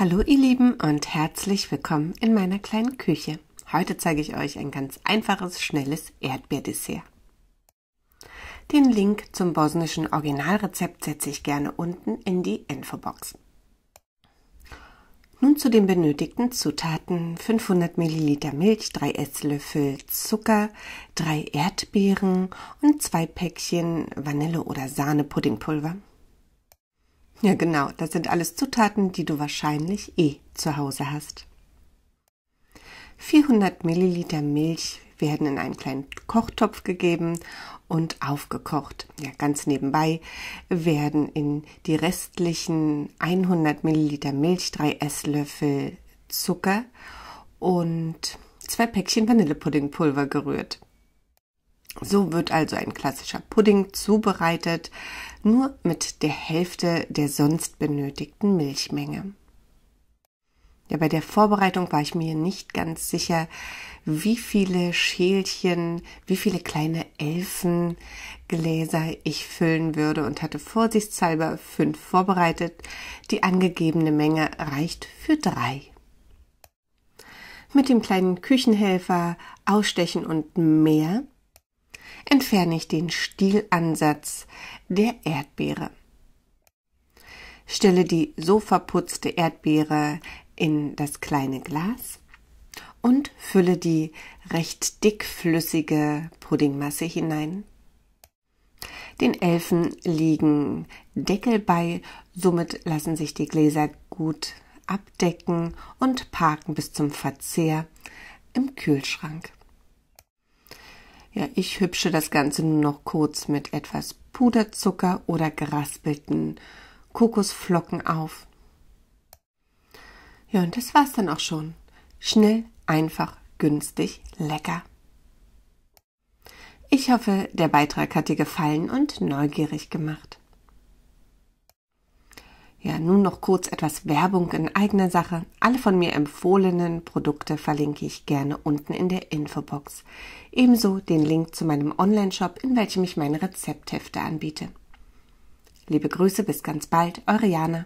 Hallo ihr Lieben und herzlich willkommen in meiner kleinen Küche. Heute zeige ich euch ein ganz einfaches, schnelles Erdbeerdessert. Den Link zum bosnischen Originalrezept setze ich gerne unten in die Infobox. Nun zu den benötigten Zutaten. 500 ml Milch, 3 Esslöffel Zucker, 3 Erdbeeren und 2 Päckchen Vanille- oder Sahne-Puddingpulver. Ja, genau. Das sind alles Zutaten, die du wahrscheinlich eh zu Hause hast. 400 Milliliter Milch werden in einen kleinen Kochtopf gegeben und aufgekocht. Ja, ganz nebenbei werden in die restlichen 100 Milliliter Milch drei Esslöffel Zucker und zwei Päckchen Vanillepuddingpulver gerührt. So wird also ein klassischer Pudding zubereitet, nur mit der Hälfte der sonst benötigten Milchmenge. Ja, bei der Vorbereitung war ich mir nicht ganz sicher, wie viele Schälchen, wie viele kleine Elfengläser ich füllen würde und hatte vorsichtshalber fünf vorbereitet. Die angegebene Menge reicht für drei. Mit dem kleinen Küchenhelfer ausstechen und mehr entferne ich den Stielansatz der Erdbeere. Stelle die so verputzte Erdbeere in das kleine Glas und fülle die recht dickflüssige Puddingmasse hinein. Den Elfen liegen Deckel bei, somit lassen sich die Gläser gut abdecken und parken bis zum Verzehr im Kühlschrank. Ja, ich hübsche das Ganze nur noch kurz mit etwas Puderzucker oder geraspelten Kokosflocken auf. Ja, und das war's dann auch schon. Schnell, einfach, günstig, lecker. Ich hoffe, der Beitrag hat dir gefallen und neugierig gemacht. Ja, nun noch kurz etwas Werbung in eigener Sache. Alle von mir empfohlenen Produkte verlinke ich gerne unten in der Infobox. Ebenso den Link zu meinem Online-Shop, in welchem ich meine Rezepthefte anbiete. Liebe Grüße, bis ganz bald, eure Jana.